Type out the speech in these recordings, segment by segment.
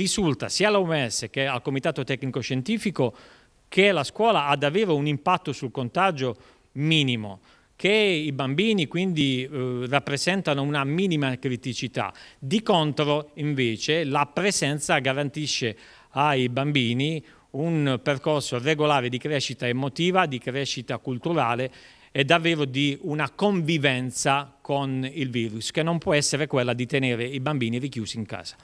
risulta sia all'OMS che al Comitato Tecnico Scientifico che la scuola ha davvero un impatto sul contagio minimo che i bambini quindi eh, rappresentano una minima criticità. Di contro invece la presenza garantisce ai bambini un percorso regolare di crescita emotiva, di crescita culturale e davvero di una convivenza con il virus che non può essere quella di tenere i bambini richiusi in casa.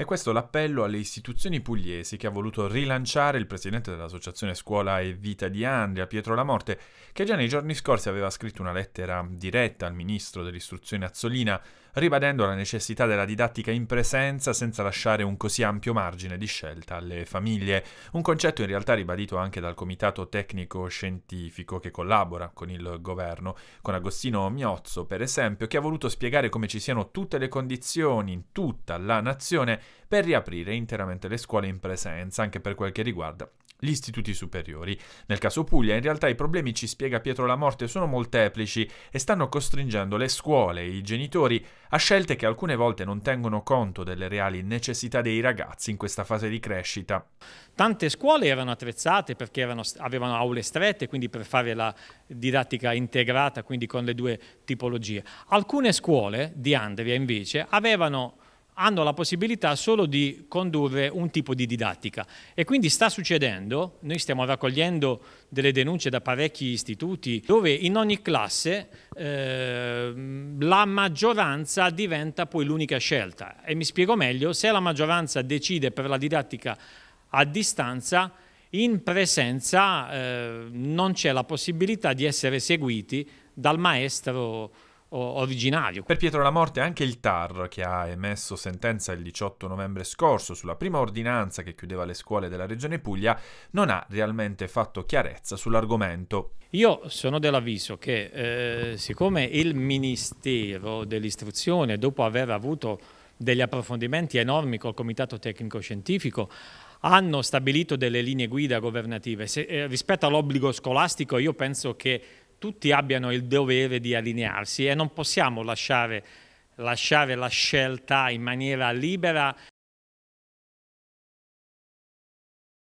E questo l'appello alle istituzioni pugliesi che ha voluto rilanciare il presidente dell'Associazione Scuola e Vita di Andria, Pietro Lamorte, che già nei giorni scorsi aveva scritto una lettera diretta al ministro dell'istruzione Azzolina, ribadendo la necessità della didattica in presenza senza lasciare un così ampio margine di scelta alle famiglie, un concetto in realtà ribadito anche dal Comitato Tecnico Scientifico che collabora con il governo, con Agostino Miozzo per esempio, che ha voluto spiegare come ci siano tutte le condizioni in tutta la nazione per riaprire interamente le scuole in presenza, anche per quel che riguarda gli istituti superiori. Nel caso Puglia, in realtà i problemi, ci spiega Pietro La Morte, sono molteplici e stanno costringendo le scuole e i genitori a scelte che alcune volte non tengono conto delle reali necessità dei ragazzi in questa fase di crescita. Tante scuole erano attrezzate perché erano, avevano aule strette, quindi per fare la didattica integrata, quindi con le due tipologie. Alcune scuole di Andria invece avevano hanno la possibilità solo di condurre un tipo di didattica. E quindi sta succedendo, noi stiamo raccogliendo delle denunce da parecchi istituti, dove in ogni classe eh, la maggioranza diventa poi l'unica scelta. E mi spiego meglio, se la maggioranza decide per la didattica a distanza, in presenza eh, non c'è la possibilità di essere seguiti dal maestro originario. Per Pietro la Morte anche il TAR, che ha emesso sentenza il 18 novembre scorso sulla prima ordinanza che chiudeva le scuole della Regione Puglia, non ha realmente fatto chiarezza sull'argomento. Io sono dell'avviso che eh, siccome il Ministero dell'Istruzione, dopo aver avuto degli approfondimenti enormi col Comitato Tecnico Scientifico, hanno stabilito delle linee guida governative. Se, eh, rispetto all'obbligo scolastico io penso che tutti abbiano il dovere di allinearsi e non possiamo lasciare, lasciare la scelta in maniera libera